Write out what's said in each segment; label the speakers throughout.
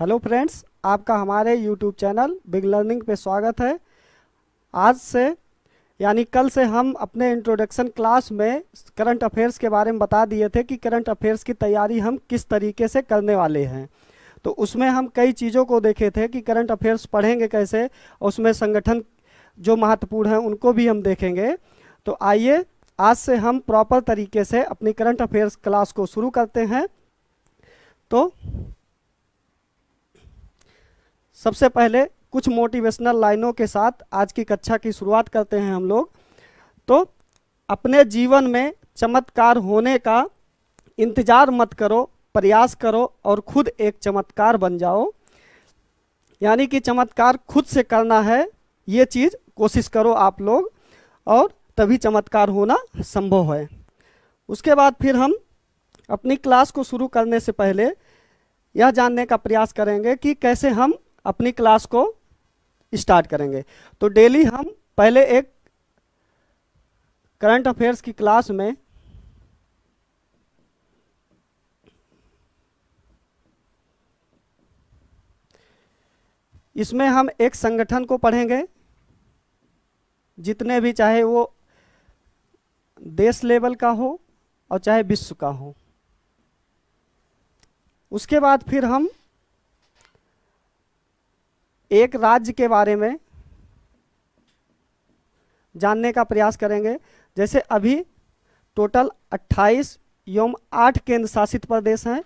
Speaker 1: hello friends आपका हमारे YouTube channel big learning पे स्वागत है आज से यानी कल से हम अपने इंट्रोडक्शन क्लास में करंट अफेयर्स के बारे में बता दिए थे कि करंट अफेयर्स की तैयारी हम किस तरीके से करने वाले हैं तो उसमें हम कई चीज़ों को देखे थे कि करंट अफेयर्स पढ़ेंगे कैसे और उसमें संगठन जो महत्वपूर्ण हैं उनको भी हम देखेंगे तो आइए आज से हम प्रॉपर तरीके से अपनी करंट अफेयर्स क्लास को शुरू करते हैं तो सबसे पहले कुछ मोटिवेशनल लाइनों के साथ आज की कक्षा की शुरुआत करते हैं हम लोग तो अपने जीवन में चमत्कार होने का इंतज़ार मत करो प्रयास करो और खुद एक चमत्कार बन जाओ यानी कि चमत्कार खुद से करना है ये चीज़ कोशिश करो आप लोग और तभी चमत्कार होना संभव है उसके बाद फिर हम अपनी क्लास को शुरू करने से पहले यह जानने का प्रयास करेंगे कि कैसे हम अपनी क्लास को स्टार्ट करेंगे तो डेली हम पहले एक करंट अफेयर्स की क्लास में इसमें हम एक संगठन को पढ़ेंगे जितने भी चाहे वो देश लेवल का हो और चाहे विश्व का हो उसके बाद फिर हम एक राज्य के बारे में जानने का प्रयास करेंगे जैसे अभी टोटल 28 एवं 8 केंद्र शासित प्रदेश हैं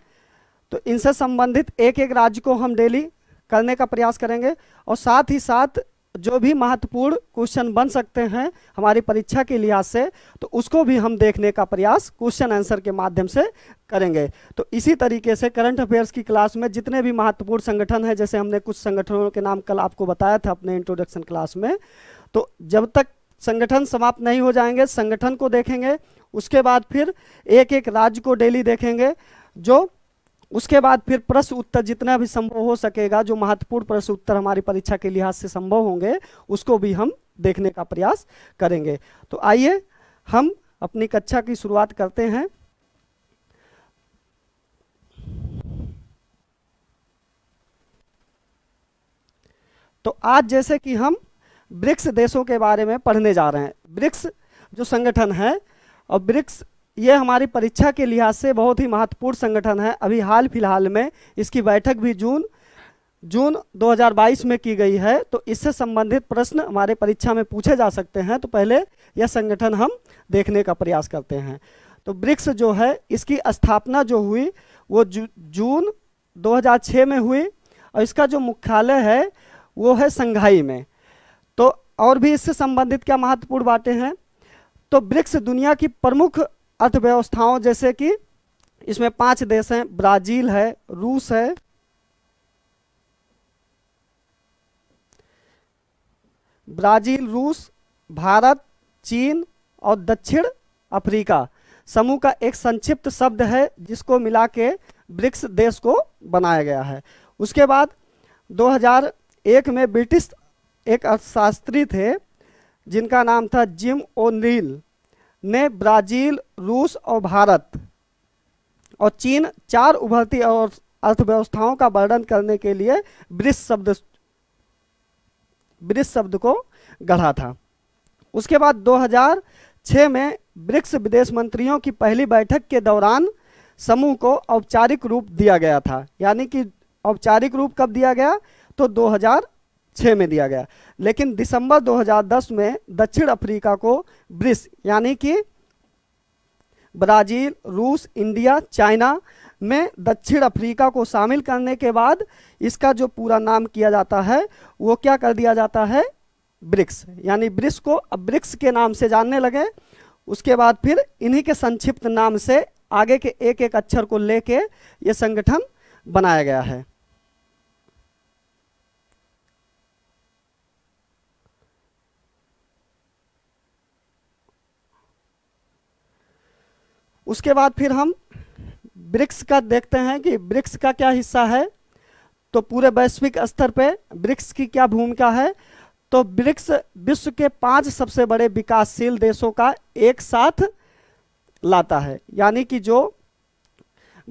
Speaker 1: तो इनसे संबंधित एक एक राज्य को हम डेली करने का प्रयास करेंगे और साथ ही साथ जो भी महत्वपूर्ण क्वेश्चन बन सकते हैं हमारी परीक्षा के लिहाज से तो उसको भी हम देखने का प्रयास क्वेश्चन आंसर के माध्यम से करेंगे तो इसी तरीके से करंट अफेयर्स की क्लास में जितने भी महत्वपूर्ण संगठन हैं जैसे हमने कुछ संगठनों के नाम कल आपको बताया था अपने इंट्रोडक्शन क्लास में तो जब तक संगठन समाप्त नहीं हो जाएंगे संगठन को देखेंगे उसके बाद फिर एक एक राज्य को डेली देखेंगे जो उसके बाद फिर प्रश्न उत्तर जितना भी संभव हो सकेगा जो महत्वपूर्ण प्रश्न उत्तर हमारी परीक्षा के लिहाज से संभव होंगे उसको भी हम देखने का प्रयास करेंगे तो आइए हम अपनी कक्षा की शुरुआत करते हैं तो आज जैसे कि हम ब्रिक्स देशों के बारे में पढ़ने जा रहे हैं ब्रिक्स जो संगठन है और ब्रिक्स ये हमारी परीक्षा के लिहाज से बहुत ही महत्वपूर्ण संगठन है अभी हाल फिलहाल में इसकी बैठक भी जून जून 2022 में की गई है तो इससे संबंधित प्रश्न हमारे परीक्षा में पूछे जा सकते हैं तो पहले यह संगठन हम देखने का प्रयास करते हैं तो ब्रिक्स जो है इसकी स्थापना जो हुई वो जू, जून 2006 में हुई और इसका जो मुख्यालय है वो है संघाई में तो और भी इससे संबंधित क्या महत्वपूर्ण बातें हैं तो ब्रिक्स दुनिया की प्रमुख अर्थव्यवस्थाओं जैसे कि इसमें पांच देश हैं ब्राजील है रूस है ब्राजील रूस भारत चीन और दक्षिण अफ्रीका समूह का एक संक्षिप्त शब्द है जिसको मिला के ब्रिक्स देश को बनाया गया है उसके बाद 2001 में ब्रिटिश एक अर्थशास्त्री थे जिनका नाम था जिम ओ नील ने ब्राजील रूस और भारत और चीन चार उभरती और अर्थव्यवस्थाओं का वर्णन करने के लिए ब्रिस शब्द ब्रिक्स शब्द को गढ़ा था उसके बाद 2006 में ब्रिक्स विदेश मंत्रियों की पहली बैठक के दौरान समूह को औपचारिक रूप दिया गया था यानी कि औपचारिक रूप कब दिया गया तो छः में दिया गया लेकिन दिसंबर 2010 में दक्षिण अफ्रीका को ब्रिक्स यानी कि ब्राज़ील रूस इंडिया चाइना में दक्षिण अफ्रीका को शामिल करने के बाद इसका जो पूरा नाम किया जाता है वो क्या कर दिया जाता है ब्रिक्स यानी ब्रिक्स को अब ब्रिक्स के नाम से जानने लगे उसके बाद फिर इन्हीं के संक्षिप्त नाम से आगे के एक एक अक्षर को लेके ये संगठन बनाया गया है उसके बाद फिर हम ब्रिक्स का देखते हैं कि ब्रिक्स का क्या हिस्सा है तो पूरे वैश्विक स्तर पे ब्रिक्स की क्या भूमिका है तो ब्रिक्स विश्व के पांच सबसे बड़े विकासशील देशों का एक साथ लाता है यानी कि जो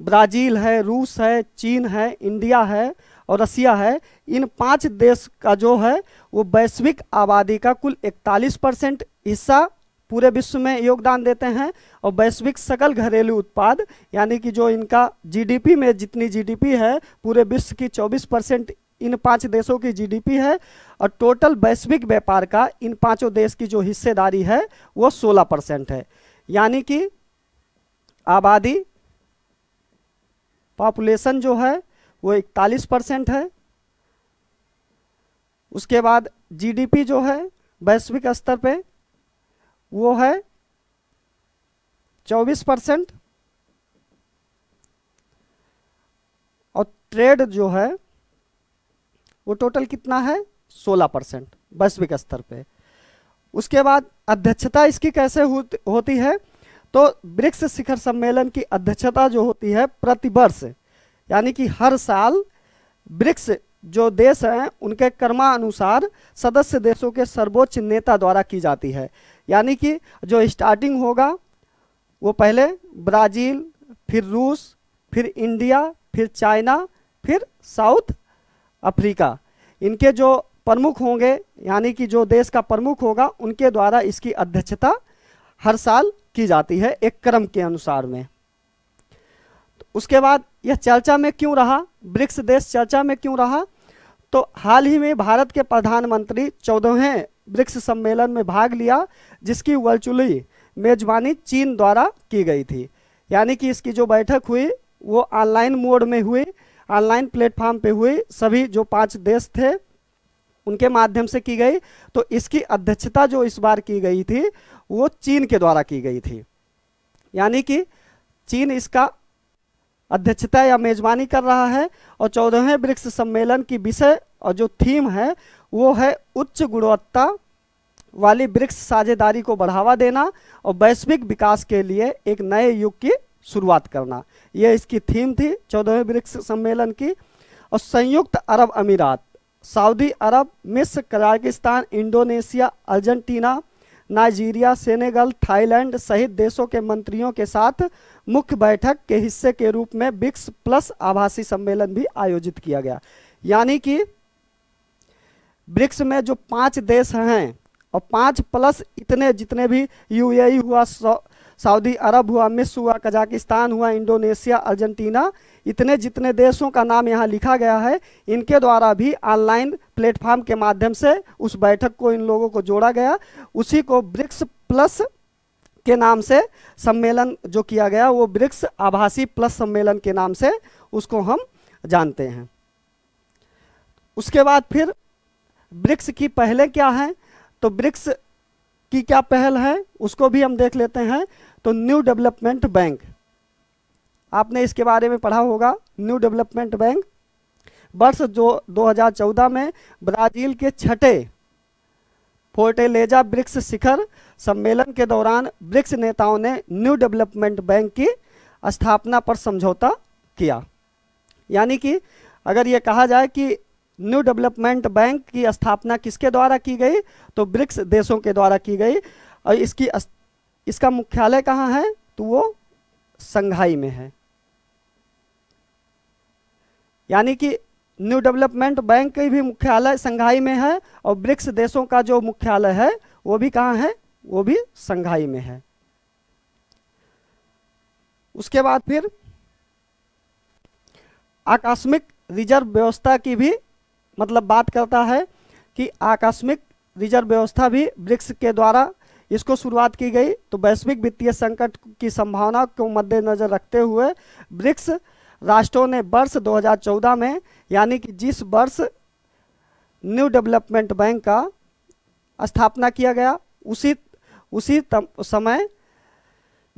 Speaker 1: ब्राज़ील है रूस है चीन है इंडिया है और रसिया है इन पांच देश का जो है वो वैश्विक आबादी का कुल 41 परसेंट हिस्सा पूरे विश्व में योगदान देते हैं और वैश्विक सकल घरेलू उत्पाद यानी कि जो इनका जीडीपी में जितनी जीडीपी है पूरे विश्व की 24 परसेंट इन पांच देशों की जीडीपी है और टोटल वैश्विक व्यापार का इन पांचों देश की जो हिस्सेदारी है वो 16 परसेंट है यानी कि आबादी पॉपुलेशन जो है वो इकतालीस परसेंट है उसके बाद जी जो है वैश्विक स्तर पर वो है चौबीस परसेंट और ट्रेड जो है वो टोटल कितना है सोलह परसेंट वैश्विक स्तर पे उसके बाद अध्यक्षता इसकी कैसे होती है तो ब्रिक्स शिखर सम्मेलन की अध्यक्षता जो होती है प्रतिवर्ष यानी कि हर साल ब्रिक्स जो देश हैं उनके कर्मानुसार सदस्य देशों के सर्वोच्च नेता द्वारा की जाती है यानी कि जो स्टार्टिंग होगा वो पहले ब्राज़ील फिर रूस फिर इंडिया फिर चाइना फिर साउथ अफ्रीका इनके जो प्रमुख होंगे यानी कि जो देश का प्रमुख होगा उनके द्वारा इसकी अध्यक्षता हर साल की जाती है एक क्रम के अनुसार में तो उसके बाद यह चर्चा में क्यों रहा ब्रिक्स देश चर्चा में क्यों रहा तो हाल ही में भारत के प्रधानमंत्री चौदहवें ब्रिक्स सम्मेलन में भाग लिया जिसकी वर्चुअली मेजबानी चीन द्वारा की गई थी यानी कि इसकी जो बैठक हुई वो ऑनलाइन मोड में हुई ऑनलाइन प्लेटफॉर्म पे हुई सभी जो पांच देश थे उनके माध्यम से की गई तो इसकी अध्यक्षता जो इस बार की गई थी वो चीन के द्वारा की गई थी यानी कि चीन इसका अध्यक्षता या मेजबानी कर रहा है और चौदहवें ब्रिक्स सम्मेलन की विषय और जो थीम है वो है उच्च गुणवत्ता वाली ब्रिक्स साझेदारी को बढ़ावा देना और वैश्विक विकास के लिए एक नए युग की शुरुआत करना यह इसकी थीम थी चौदहवें ब्रिक्स सम्मेलन की और संयुक्त अरब अमीरात सऊदी अरब मिस्र Kazakhstan Indonesia Argentina Nigeria Senegal Thailand सहित देशों के मंत्रियों के साथ मुख्य बैठक के हिस्से के रूप में ब्रिक्स प्लस आभासी सम्मेलन भी आयोजित किया गया यानी कि ब्रिक्स में जो पांच देश हैं और पांच प्लस इतने जितने भी यूएई हुआ सऊदी अरब हुआ मिस हुआ कजाकिस्तान हुआ इंडोनेशिया अर्जेंटीना इतने जितने देशों का नाम यहाँ लिखा गया है इनके द्वारा भी ऑनलाइन प्लेटफॉर्म के माध्यम से उस बैठक को इन लोगों को जोड़ा गया उसी को ब्रिक्स प्लस के नाम से सम्मेलन जो किया गया वो ब्रिक्स आभासी प्लस सम्मेलन के नाम से उसको हम जानते हैं उसके बाद फिर ब्रिक्स की पहले क्या है तो ब्रिक्स की क्या पहल है उसको भी हम देख लेते हैं तो न्यू डेवलपमेंट बैंक आपने इसके बारे में पढ़ा होगा न्यू डेवलपमेंट बैंक वर्ष जो 2014 में ब्राजील के छठे फोर्टेलेजा ब्रिक्स शिखर सम्मेलन के दौरान ब्रिक्स नेताओं ने न्यू डेवलपमेंट बैंक की स्थापना पर समझौता किया यानी कि अगर ये कहा जाए कि न्यू डेवलपमेंट बैंक की स्थापना किसके द्वारा की गई तो ब्रिक्स देशों के द्वारा की गई और इसकी इसका मुख्यालय कहाँ है तो वो संघाई में है यानी कि न्यू डेवलपमेंट बैंक की भी मुख्यालय संघाई में है और ब्रिक्स देशों का जो मुख्यालय है वो भी कहाँ है वो भी संघाई में है उसके बाद फिर आकस्मिक रिजर्व व्यवस्था की भी मतलब बात करता है कि आकस्मिक रिजर्व व्यवस्था भी ब्रिक्स के द्वारा इसको शुरुआत की गई तो वैश्विक वित्तीय संकट की संभावना को मद्देनजर रखते हुए ब्रिक्स राष्ट्रों ने वर्ष 2014 में यानी कि जिस वर्ष न्यू डेवलपमेंट बैंक का स्थापना किया गया उसी उसी समय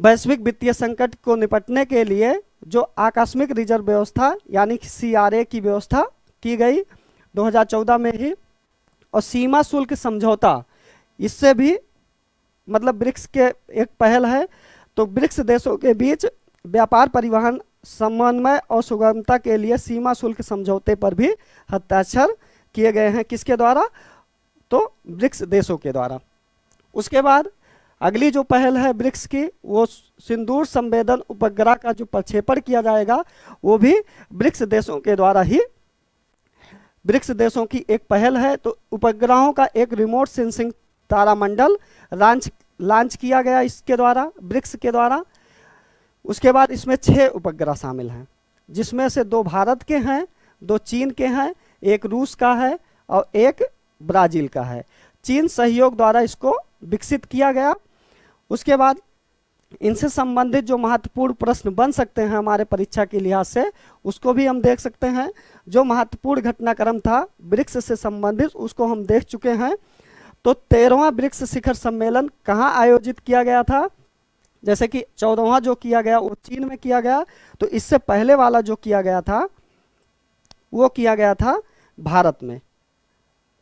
Speaker 1: वैश्विक वित्तीय संकट को निपटने के लिए जो आकस्मिक रिजर्व व्यवस्था यानी सी आर ए की व्यवस्था की गई 2014 में ही और सीमा शुल्क समझौता इससे भी मतलब ब्रिक्स के एक पहल है तो ब्रिक्स देशों के बीच व्यापार परिवहन समन्वय और सुगमता के लिए सीमा शुल्क समझौते पर भी हस्ताक्षर किए गए हैं किसके द्वारा तो ब्रिक्स देशों के द्वारा उसके बाद अगली जो पहल है ब्रिक्स की वो सिंदूर संवेदन उपग्रह का जो प्रक्षेपण किया जाएगा वो भी ब्रिक्स देशों के द्वारा ही ब्रिक्स देशों की एक पहल है तो उपग्रहों का एक रिमोट सेंसिंग तारामंडल लॉन्च लॉन्च किया गया इसके द्वारा ब्रिक्स के द्वारा उसके बाद इसमें छः उपग्रह शामिल हैं जिसमें से दो भारत के हैं दो चीन के हैं एक रूस का है और एक ब्राज़ील का है चीन सहयोग द्वारा इसको विकसित किया गया उसके बाद इनसे संबंधित जो महत्वपूर्ण प्रश्न बन सकते हैं हमारे परीक्षा के लिहाज से उसको भी हम देख सकते हैं जो महत्वपूर्ण घटनाक्रम था ब्रिक्स से संबंधित उसको हम देख चुके हैं तो तेरहवा ब्रिक्स शिखर सम्मेलन कहाँ आयोजित किया गया था जैसे कि चौदहवा जो किया गया वो चीन में किया गया तो इससे पहले वाला जो किया गया था वो किया गया था भारत में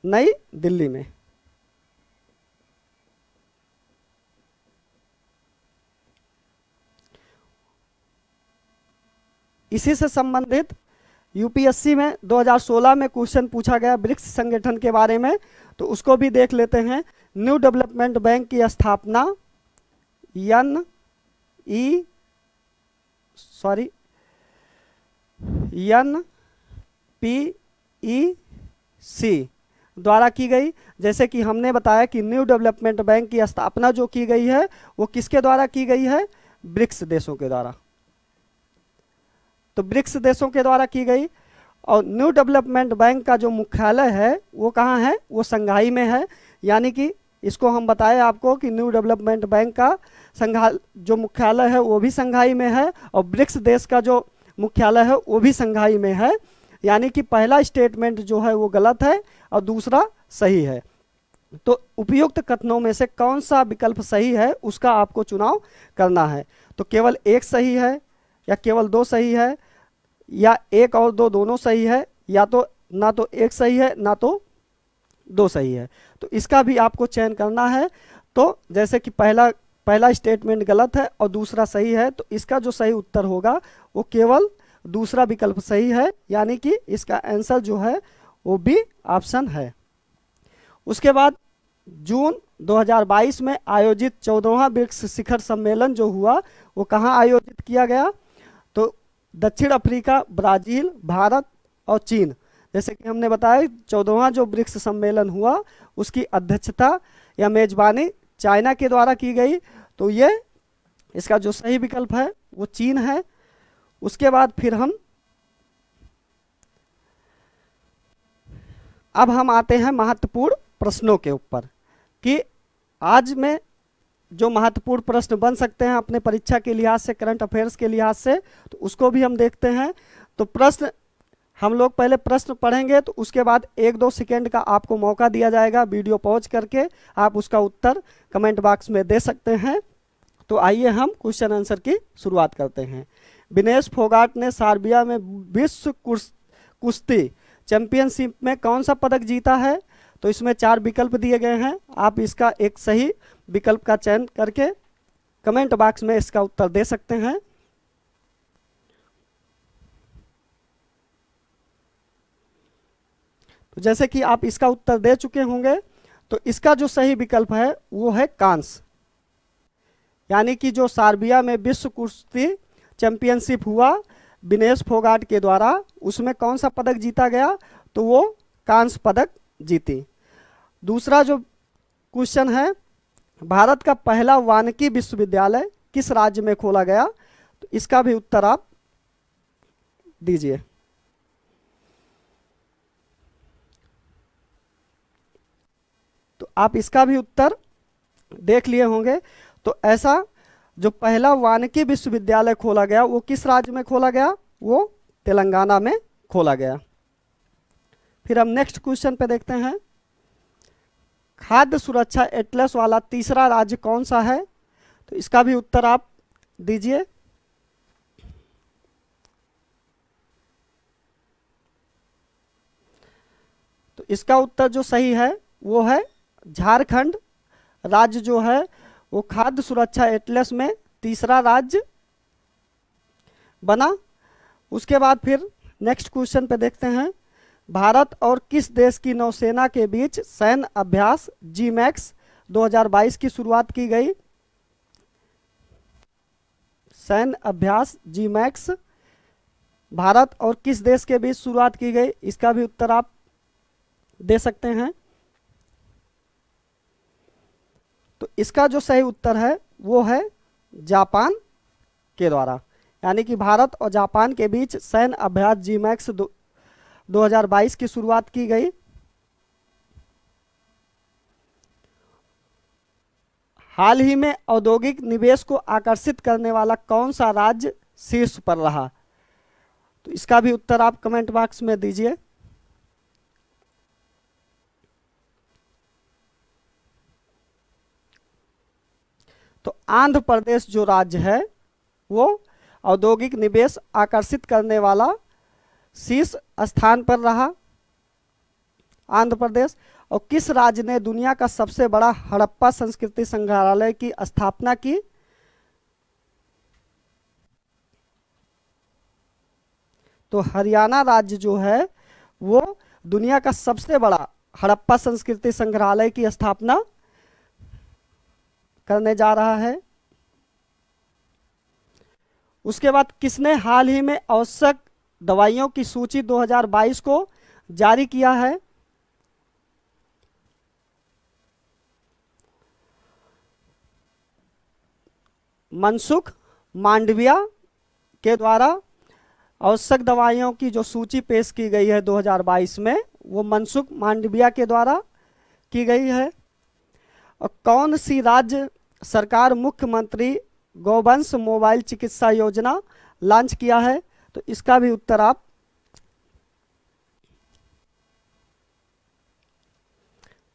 Speaker 1: नई दिल्ली में इसी से संबंधित यूपीएससी में 2016 में क्वेश्चन पूछा गया ब्रिक्स संगठन के बारे में तो उसको भी देख लेते हैं न्यू डेवलपमेंट बैंक की स्थापना N E sorry N P E C द्वारा की गई जैसे कि हमने बताया कि न्यू डेवलपमेंट बैंक की स्थापना जो की गई है वो किसके द्वारा की गई है ब्रिक्स देशों के द्वारा तो ब्रिक्स देशों के द्वारा की गई और न्यू डेवलपमेंट बैंक का जो मुख्यालय है वो कहाँ है वो संघाई में है यानी कि इसको हम बताएं आपको कि न्यू डेवलपमेंट बैंक का संघा जो मुख्यालय है वो भी संघाई में है और ब्रिक्स देश का जो मुख्यालय है वो भी संघाई में है यानी कि पहला स्टेटमेंट जो है वो गलत है और दूसरा सही है तो उपयुक्त कथनों में से कौन सा विकल्प सही है उसका आपको चुनाव करना है तो केवल एक सही है या केवल दो सही है या एक और दो दोनों सही है या तो ना तो एक सही है ना तो दो सही है तो इसका भी आपको चयन करना है तो जैसे कि पहला पहला स्टेटमेंट गलत है और दूसरा सही है तो इसका जो सही उत्तर होगा वो केवल दूसरा विकल्प सही है यानी कि इसका आंसर जो है वो भी ऑप्शन है उसके बाद जून 2022 में आयोजित चौदहवा ब्रिक्स शिखर सम्मेलन जो हुआ वो कहाँ आयोजित किया गया दक्षिण अफ्रीका ब्राजील भारत और चीन जैसे कि हमने बताया चौदहवा जो ब्रिक्स सम्मेलन हुआ उसकी अध्यक्षता या मेजबानी चाइना के द्वारा की गई तो ये इसका जो सही विकल्प है वो चीन है उसके बाद फिर हम अब हम आते हैं महत्वपूर्ण प्रश्नों के ऊपर कि आज में जो महत्वपूर्ण प्रश्न बन सकते हैं अपने परीक्षा के लिहाज से करंट अफेयर्स के लिहाज से तो उसको भी हम देखते हैं तो प्रश्न हम लोग पहले प्रश्न पढ़ेंगे तो उसके बाद एक दो सेकेंड का आपको मौका दिया जाएगा वीडियो पॉज करके आप उसका उत्तर कमेंट बॉक्स में दे सकते हैं तो आइए हम क्वेश्चन आंसर की शुरुआत करते हैं विनेश फोगाट ने सार्बिया में विश्व कुश्ती चैंपियनशिप में कौन सा पदक जीता है तो इसमें चार विकल्प दिए गए हैं आप इसका एक सही विकल्प का चयन करके कमेंट बॉक्स में इसका उत्तर दे सकते हैं तो जैसे कि आप इसका उत्तर दे चुके होंगे तो इसका जो सही विकल्प है वो है कांस यानी कि जो सार्बिया में विश्व कुश्ती चैंपियनशिप हुआ विनेश फोगाट के द्वारा उसमें कौन सा पदक जीता गया तो वो कांस पदक जीती दूसरा जो क्वेश्चन है भारत का पहला वानकी विश्वविद्यालय किस राज्य में खोला गया तो इसका भी उत्तर आप दीजिए तो आप इसका भी उत्तर देख लिए होंगे तो ऐसा जो पहला वानकी विश्वविद्यालय खोला गया वो किस राज्य में खोला गया वो तेलंगाना में खोला गया फिर हम नेक्स्ट क्वेश्चन पे देखते हैं खाद्य सुरक्षा एटलस वाला तीसरा राज्य कौन सा है तो इसका भी उत्तर आप दीजिए तो इसका उत्तर जो सही है वो है झारखंड राज्य जो है वो खाद्य सुरक्षा एटलस में तीसरा राज्य बना उसके बाद फिर नेक्स्ट क्वेश्चन पे देखते हैं भारत और किस देश की नौसेना के बीच सैन्य अभ्यास जी मैक्स दो की शुरुआत की गई सैन्य अभ्यास जी मैक्स भारत और किस देश के बीच शुरुआत की गई इसका भी उत्तर आप दे सकते हैं तो इसका जो सही उत्तर है वो है जापान के द्वारा यानी कि भारत और जापान के बीच सैन्य अभ्यास जी मैक्स 2022 की शुरुआत की गई हाल ही में औद्योगिक निवेश को आकर्षित करने वाला कौन सा राज्य शीर्ष पर रहा तो इसका भी उत्तर आप कमेंट बॉक्स में दीजिए तो आंध्र प्रदेश जो राज्य है वो औद्योगिक निवेश आकर्षित करने वाला शीर्ष स्थान पर रहा आंध्र प्रदेश और किस राज्य ने दुनिया का सबसे बड़ा हड़प्पा संस्कृति संग्रहालय की स्थापना की तो हरियाणा राज्य जो है वो दुनिया का सबसे बड़ा हड़प्पा संस्कृति संग्रहालय की स्थापना करने जा रहा है उसके बाद किसने हाल ही में आवश्यक दवाइयों की सूची 2022 को जारी किया है मनसुख मांडविया के द्वारा आवश्यक दवाइयों की जो सूची पेश की गई है 2022 में वो मनसुख मांडविया के द्वारा की गई है और कौन सी राज्य सरकार मुख्यमंत्री गोवंश मोबाइल चिकित्सा योजना लॉन्च किया है तो इसका भी उत्तर आप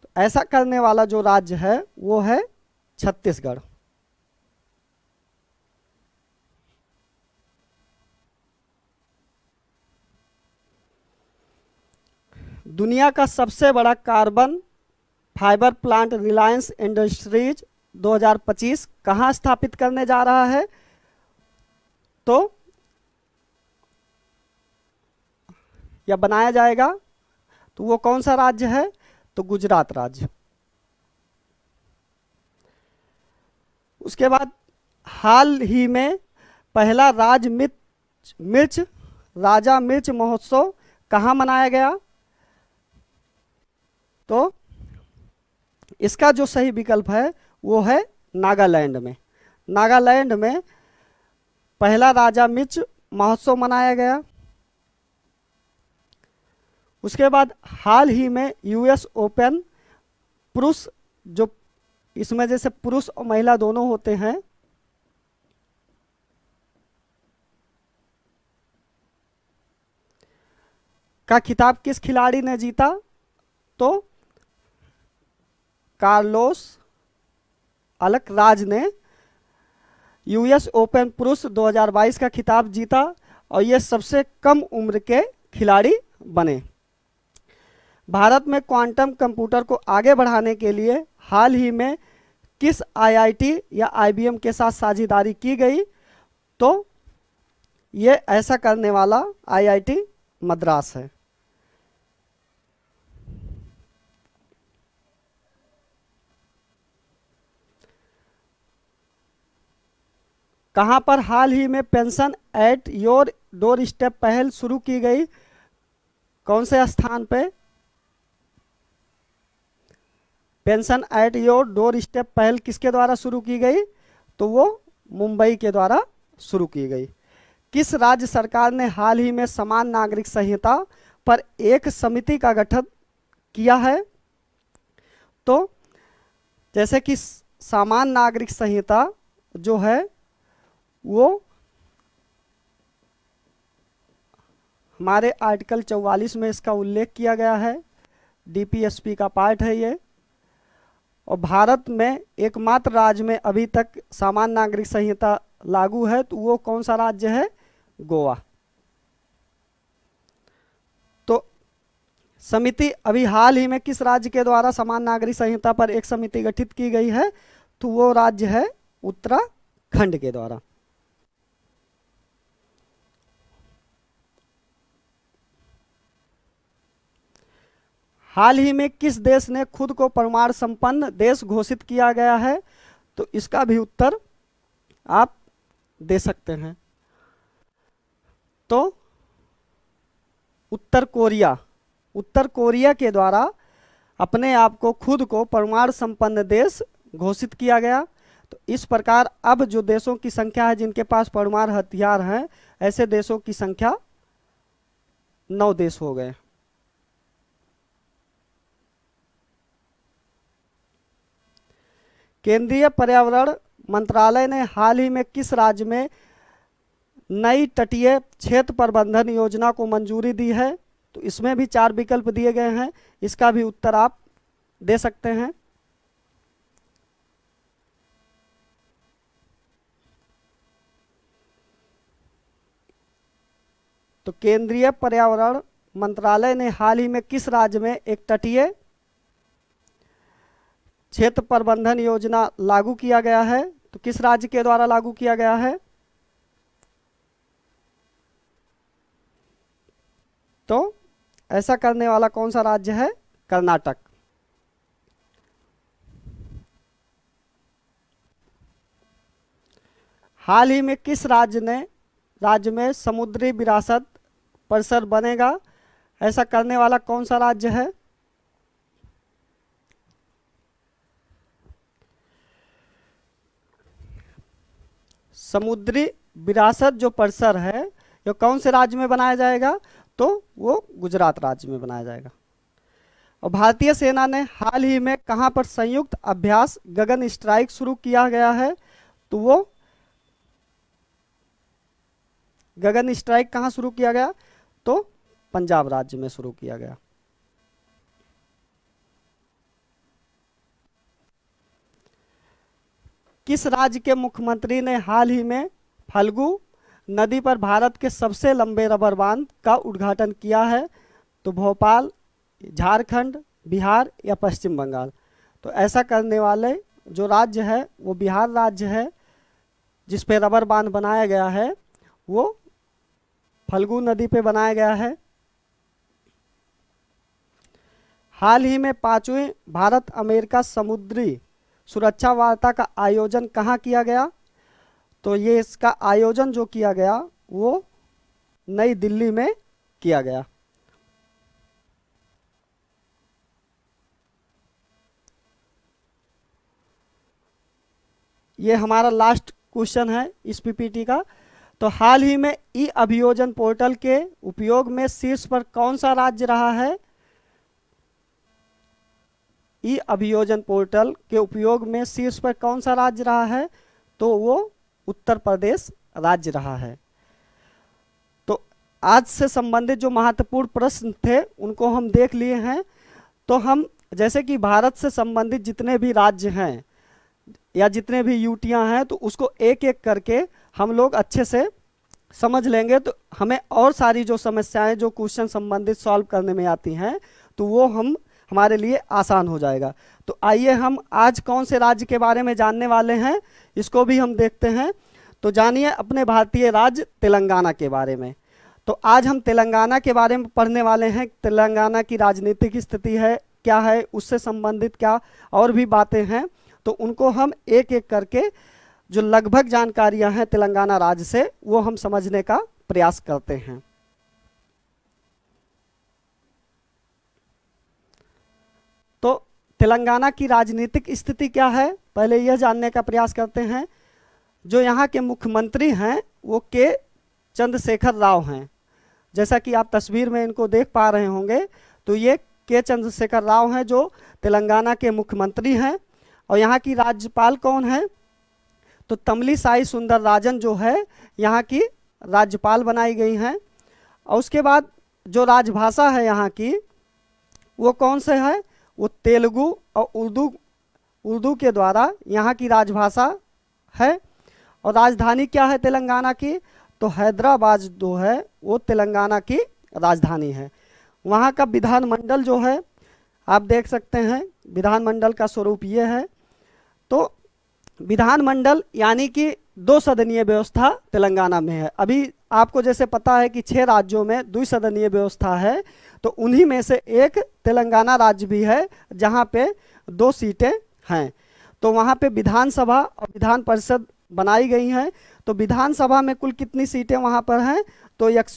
Speaker 1: तो ऐसा करने वाला जो राज्य है वो है छत्तीसगढ़ दुनिया का सबसे बड़ा carbon fibre plant Reliance Industries 2025 कहाँ स्थापित करने जा रहा है तो या बनाया जाएगा तो वो कौन सा राज्य है तो गुजरात राज्य उसके बाद हाल ही में पहला राज मिर्च मिर्च राजा मिर्च महोत्सव कहाँ मनाया गया तो इसका जो सही विकल्प है वो है नागालैंड में नागालैंड में पहला राजा मिर्च महोत्सव मनाया गया उसके बाद हाल ही में यूएस ओपन पुरुष जो इसमें जैसे पुरुष और महिला दोनों होते हैं का खिताब किस खिलाड़ी ने जीता तो कार्लोस अलकराज ने यूएस ओपन पुरुष 2022 का खिताब जीता और ये सबसे कम उम्र के खिलाड़ी बने भारत में क्वांटम कंप्यूटर को आगे बढ़ाने के लिए हाल ही में किस आईआईटी या आईबीएम के साथ साझेदारी की गई तो ये ऐसा करने वाला आईआईटी मद्रास है कहां पर हाल ही में pension at your doorstep पहल शुरू की गई कौन से स्थान पे pension at your doorstep पहल किसके द्वारा शुरू की गई तो वो मुंबई के द्वारा शुरू की गई किस राज्य सरकार ने हाल ही में समान नागरिक संहिता पर एक समिति का गठन किया है तो जैसे कि समान नागरिक संहिता जो है वो हमारे आर्टिकल 44 में इसका उल्लेख किया गया है डीपीएसपी का पार्ट है ये और भारत में एकमात्र राज्य में अभी तक सामान्य नागरिक संहिता लागू है तो वो कौन सा राज्य है गोवा तो समिति अभी हाल ही में किस राज्य के द्वारा समान नागरिक संहिता पर एक समिति गठित की गई है तो वो राज्य है उत्तराखंड के द्वारा हाल ही में किस देश ने खुद को परमाणु संपन्न देश घोषित किया गया है तो इसका भी उत्तर आप दे सकते हैं तो उत्तर कोरिया उत्तर कोरिया के द्वारा अपने आप को खुद को परमाणु संपन्न देश घोषित किया गया तो इस प्रकार अब जो देशों की संख्या है जिनके पास परमाणु हथियार हैं ऐसे देशों की संख्या नौ देश हो गए केंद्रीय पर्यावरण मंत्रालय ने हाल ही में किस राज्य में नई तटीय क्षेत्र प्रबंधन योजना को मंजूरी दी है तो इसमें भी चार विकल्प दिए गए हैं इसका भी उत्तर आप दे सकते हैं तो केंद्रीय पर्यावरण मंत्रालय ने हाल ही में किस राज्य में एक तटीय क्षेत्र प्रबंधन योजना लागू किया गया है तो किस राज्य के द्वारा लागू किया गया है तो ऐसा करने वाला कौन सा राज्य है कर्नाटक हाल ही में किस राज्य ने राज्य में समुद्री विरासत परिसर बनेगा ऐसा करने वाला कौन सा राज्य है समुद्री विरासत जो परिसर है ये कौन से राज्य में बनाया जाएगा तो वो गुजरात राज्य में बनाया जाएगा और भारतीय सेना ने हाल ही में कहाँ पर संयुक्त अभ्यास गगन स्ट्राइक शुरू किया गया है तो वो गगन स्ट्राइक कहाँ शुरू किया गया तो पंजाब राज्य में शुरू किया गया किस राज्य के मुख्यमंत्री ने हाल ही में फाल्गु नदी पर भारत के सबसे लंबे रबर बांध का उद्घाटन किया है तो भोपाल झारखंड बिहार या पश्चिम बंगाल तो ऐसा करने वाले जो राज्य है वो बिहार राज्य है जिस पे रबर बांध बनाया गया है वो फल्गू नदी पे बनाया गया है हाल ही में पांचवें भारत अमेरिका समुद्री सुरक्षा वार्ता का आयोजन कहाँ किया गया तो ये इसका आयोजन जो किया गया वो नई दिल्ली में किया गया ये हमारा लास्ट क्वेश्चन है इस पीपीटी का तो हाल ही में ई अभियोजन पोर्टल के उपयोग में शीर्ष पर कौन सा राज्य रहा है ई अभियोजन पोर्टल के उपयोग में शीर्ष पर कौन सा राज्य रहा है तो वो उत्तर प्रदेश राज्य रहा है तो आज से संबंधित जो महत्वपूर्ण प्रश्न थे उनको हम देख लिए हैं तो हम जैसे कि भारत से संबंधित जितने भी राज्य हैं या जितने भी यूटियाँ हैं तो उसको एक एक करके हम लोग अच्छे से समझ लेंगे तो हमें और सारी जो समस्याएं जो क्वेश्चन संबंधित सॉल्व करने में आती हैं तो वो हम हमारे लिए आसान हो जाएगा तो आइए हम आज कौन से राज्य के बारे में जानने वाले हैं इसको भी हम देखते हैं तो जानिए अपने भारतीय राज्य तेलंगाना के बारे में तो आज हम तेलंगाना के बारे में पढ़ने वाले हैं तेलंगाना की राजनीतिक स्थिति है क्या है उससे संबंधित क्या और भी बातें हैं तो उनको हम एक एक करके जो लगभग जानकारियां हैं तेलंगाना राज्य से वो हम समझने का प्रयास करते हैं तेलंगाना की राजनीतिक स्थिति क्या है पहले यह जानने का प्रयास करते हैं जो यहाँ के मुख्यमंत्री हैं वो के चंद्रशेखर राव हैं जैसा कि आप तस्वीर में इनको देख पा रहे होंगे तो ये के चंद्रशेखर राव हैं जो तेलंगाना के मुख्यमंत्री हैं और यहाँ की राज्यपाल कौन है तो तमली साई सुंदर राजन जो है यहाँ की राज्यपाल बनाई गई हैं और उसके बाद जो राजभाषा है यहाँ की वो कौन से है वो तेलुगु और उर्दू उर्दू के द्वारा यहाँ की राजभाषा है और राजधानी क्या है तेलंगाना की तो हैदराबाद जो है वो तेलंगाना की राजधानी है वहाँ का विधानमंडल जो है आप देख सकते हैं विधानमंडल का स्वरूप ये है तो विधानमंडल यानी कि दो सदनीय व्यवस्था तेलंगाना में है अभी आपको जैसे पता है कि छः राज्यों में द्विसदनीय व्यवस्था है तो उन्हीं में से एक तेलंगाना राज्य भी है जहाँ पे दो सीटें हैं तो वहाँ पे विधानसभा और विधान परिषद बनाई गई हैं तो विधानसभा में कुल कितनी सीटें वहाँ पर हैं तो एक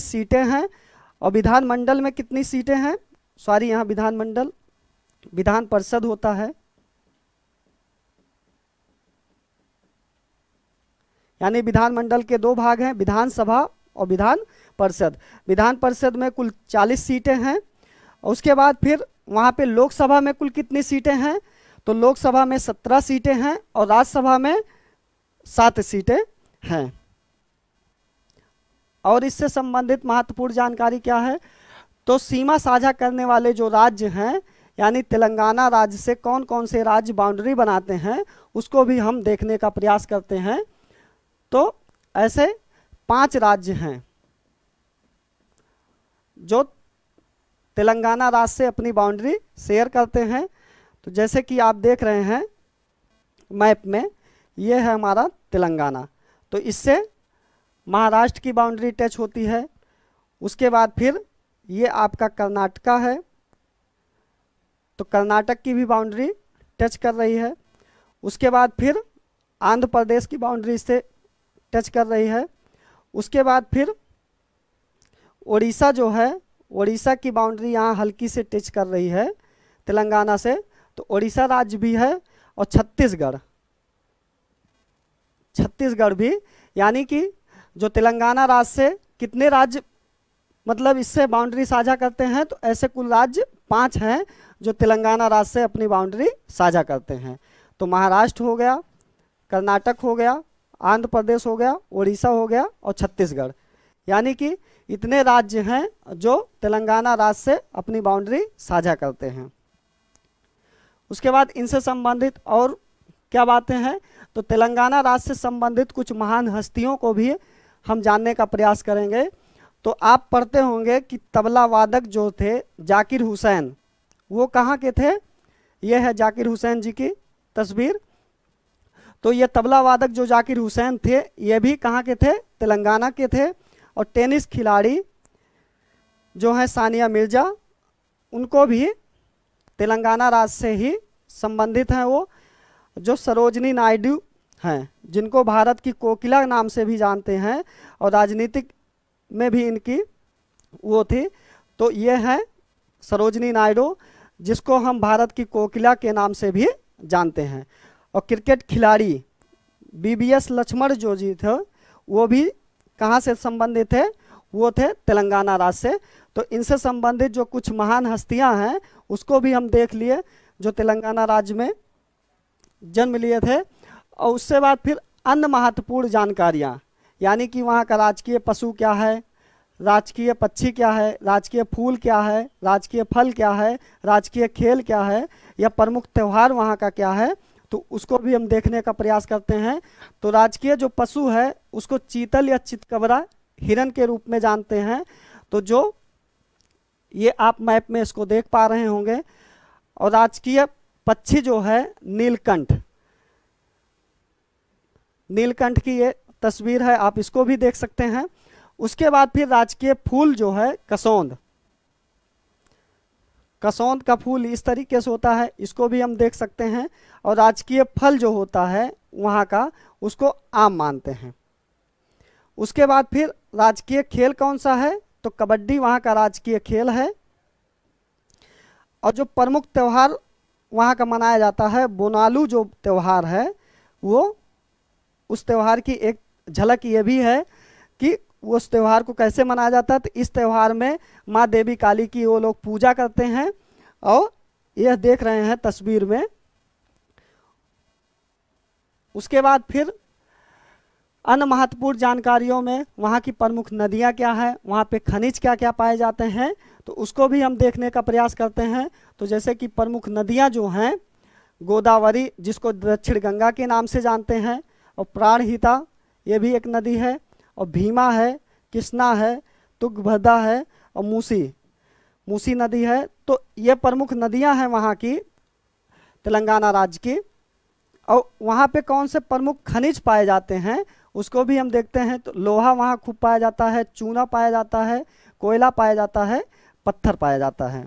Speaker 1: सीटें हैं और विधानमंडल में कितनी सीटें हैं सॉरी यहाँ विधानमंडल विधान परिषद होता है यानी विधानमंडल के दो भाग हैं विधानसभा और विधान परिषद विधान परिषद में कुल चालीस सीटें हैं उसके बाद फिर वहाँ पे लोकसभा में कुल कितनी सीटें हैं तो लोकसभा में सत्रह सीटें हैं और राज्यसभा में सात सीटें हैं और इससे संबंधित महत्वपूर्ण जानकारी क्या है तो सीमा साझा करने वाले जो राज्य हैं यानी तेलंगाना राज्य से कौन कौन से राज्य बाउंड्री बनाते हैं उसको भी हम देखने का प्रयास करते हैं तो ऐसे पांच राज्य हैं जो तेलंगाना राज्य से अपनी बाउंड्री शेयर करते हैं तो जैसे कि आप देख रहे हैं मैप में ये है हमारा तेलंगाना तो इससे महाराष्ट्र की बाउंड्री टच होती है उसके बाद फिर ये आपका कर्नाटका है तो कर्नाटक की भी बाउंड्री टच कर रही है उसके बाद फिर आंध्र प्रदेश की बाउंड्री से टच कर रही है उसके बाद फिर उड़ीसा जो है उड़ीसा की बाउंड्री यहाँ हल्की से टच कर रही है तेलंगाना से तो उड़ीसा राज्य भी है और छत्तीसगढ़ छत्तीसगढ़ भी यानी कि जो तेलंगाना राज्य से कितने राज्य मतलब इससे बाउंड्री साझा करते हैं तो ऐसे कुल राज्य पाँच हैं जो तेलंगाना राज्य से अपनी बाउंड्री साझा करते हैं तो महाराष्ट्र हो गया कर्नाटक हो गया आंध्र प्रदेश हो गया उड़ीसा हो गया और छत्तीसगढ़ यानी कि इतने राज्य हैं जो तेलंगाना राज्य से अपनी बाउंड्री साझा करते हैं उसके बाद इनसे संबंधित और क्या बातें हैं तो तेलंगाना राज्य से संबंधित कुछ महान हस्तियों को भी हम जानने का प्रयास करेंगे तो आप पढ़ते होंगे कि तबला वादक जो थे जाकिर हुसैन वो कहाँ के थे यह है जाकिर हुसैन जी की तस्वीर तो ये तबला वादक जो जाकिर हुसैन थे ये भी कहाँ के थे तेलंगाना के थे और टेनिस खिलाड़ी जो हैं सानिया मिर्जा उनको भी तेलंगाना राज्य से ही संबंधित हैं वो जो सरोजनी नायडू हैं जिनको भारत की कोकिला नाम से भी जानते हैं और राजनीतिक में भी इनकी वो थी तो ये हैं सरोजनी नायडू जिसको हम भारत की कोकिला के नाम से भी जानते हैं और क्रिकेट खिलाड़ी बीबीएस लक्ष्मण जो जी थे वो भी कहाँ से संबंधित थे वो थे तेलंगाना राज्य से तो इनसे संबंधित जो कुछ महान हस्तियां हैं उसको भी हम देख लिए जो तेलंगाना राज्य में जन्म लिए थे और उससे बाद फिर अन्य महत्वपूर्ण जानकारियाँ यानी कि वहाँ का राजकीय पशु क्या है राजकीय पक्षी क्या है राजकीय फूल क्या है राजकीय फल क्या है राजकीय खेल क्या है या प्रमुख त्यौहार वहाँ का क्या है तो उसको भी हम देखने का प्रयास करते हैं तो राजकीय जो पशु है उसको चीतल या चितकबरा हिरण के रूप में जानते हैं तो जो ये आप मैप में इसको देख पा रहे होंगे और राजकीय पक्षी जो है नीलकंठ नीलकंठ की ये तस्वीर है आप इसको भी देख सकते हैं उसके बाद फिर राजकीय फूल जो है कसौंद कसौंद का फूल इस तरीके से होता है इसको भी हम देख सकते हैं और राजकीय फल जो होता है वहाँ का उसको आम मानते हैं उसके बाद फिर राजकीय खेल कौन सा है तो कबड्डी वहाँ का राजकीय खेल है और जो प्रमुख त्यौहार वहाँ का मनाया जाता है बोनालू जो त्यौहार है वो उस त्यौहार की एक झलक ये भी है कि उस त्यौहार को कैसे मनाया जाता है तो इस त्यौहार में माँ देवी काली की वो लोग पूजा करते हैं और यह देख रहे हैं तस्वीर में उसके बाद फिर अन्य महत्वपूर्ण जानकारियों में वहाँ की प्रमुख नदियाँ क्या है वहाँ पे खनिज क्या क्या पाए जाते हैं तो उसको भी हम देखने का प्रयास करते हैं तो जैसे कि प्रमुख नदियाँ जो हैं गोदावरी जिसको दक्षिण गंगा के नाम से जानते हैं और प्राणहिता ये भी एक नदी है और भीमा है कृष्णा है तुगभदा है और मूसी मूसी नदी है तो ये प्रमुख नदियां हैं वहाँ की तेलंगाना राज्य की और वहाँ पे कौन से प्रमुख खनिज पाए जाते हैं उसको भी हम देखते हैं तो लोहा वहाँ खूब पाया जाता है चूना पाया जाता है कोयला पाया जाता है पत्थर पाया जाता है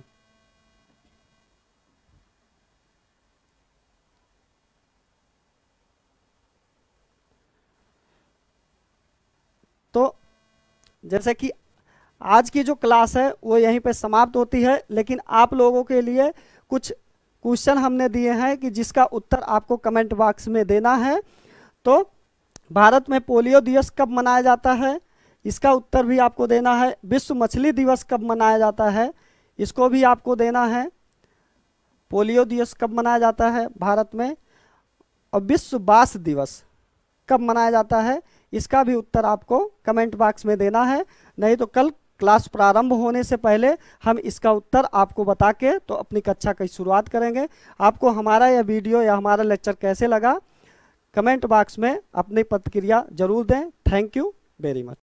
Speaker 1: तो जैसे कि आज की जो क्लास है वो यहीं पे समाप्त होती है लेकिन आप लोगों के लिए कुछ क्वेश्चन हमने दिए हैं कि जिसका उत्तर आपको कमेंट बॉक्स में देना है तो भारत में पोलियो दिवस कब मनाया जाता है इसका उत्तर भी आपको देना है विश्व मछली दिवस कब मनाया जाता है इसको भी आपको देना है पोलियो दिवस कब मनाया जाता है भारत में और विश्व बास दिवस कब मनाया जाता है इसका भी उत्तर आपको कमेंट बॉक्स में देना है नहीं तो कल क्लास प्रारंभ होने से पहले हम इसका उत्तर आपको बता के तो अपनी कक्षा की शुरुआत करेंगे आपको हमारा यह वीडियो या हमारा लेक्चर कैसे लगा कमेंट बॉक्स में अपनी प्रतिक्रिया जरूर दें थैंक यू वेरी मच